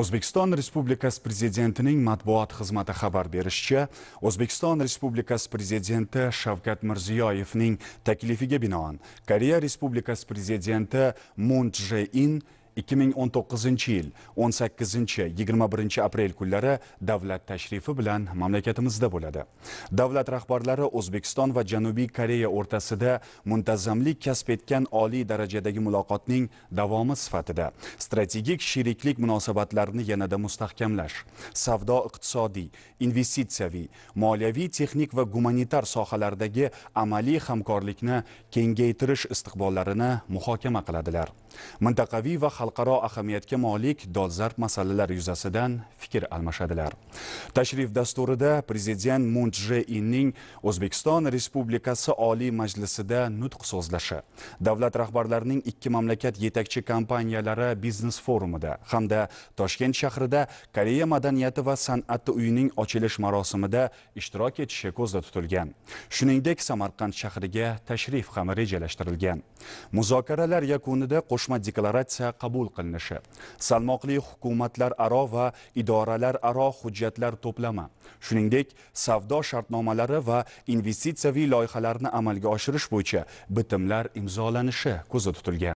o'zbekiston respublikasi prezidentining matbuot xizmati xabar berishicha o'zbekiston respublikasi prezidenti shavkat mirziyoyevning taklifiga binoan koreya respublikasi prezidenti mun Jae in 2019 yil 18-21 aprel kunlari davlat tashrifi bilan mamlakatimizda bo'ladi. Davlat rahbarlari O'zbekiston va Janubiy Koreya o'rtasida muntazamlik kasb etgan oliy darajadagi muloqotning davomi sifatida strategik sheriklik munosabatlarini yanada mustahkamlash, savdo-iqtisodiy, investitsiyaviy, moliyaviy, texnik va gumanitar sohalardagi amaliy hamkorlikni kengaytirish istiqbollarini muhokama qiladilar. Mintaqaviy va xalqaro xalqaro ahamiyatga molik dolzarb masalalar yuzasidan fikr almashadilar tashrif dasturida prezident mun je inning o'zbekiston respublikasi oliy majlisida nutq so'zlashi davlat rahbarlarining ikki mamlakat yetakchi kompaniyalari biznes forumida hamda toshkent shahrida koreya madaniyati va san'ati uyining ochilish marosimida ishtirok etishi ko'zda tutilgan shuningdek samarqand shahriga tashrif ham rejalashtirilgan muzokaralar yakunida qo'shma deklaratsiya qabul qabul qilinishi salmoqli hukumatlararo va idoralararo hujjatlar to'plami shuningdek savdo shartnomalari va investitsiyaviy loyihalarni amalga oshirish bo'yicha bitimlar imzolanishi ko'zda tutilgan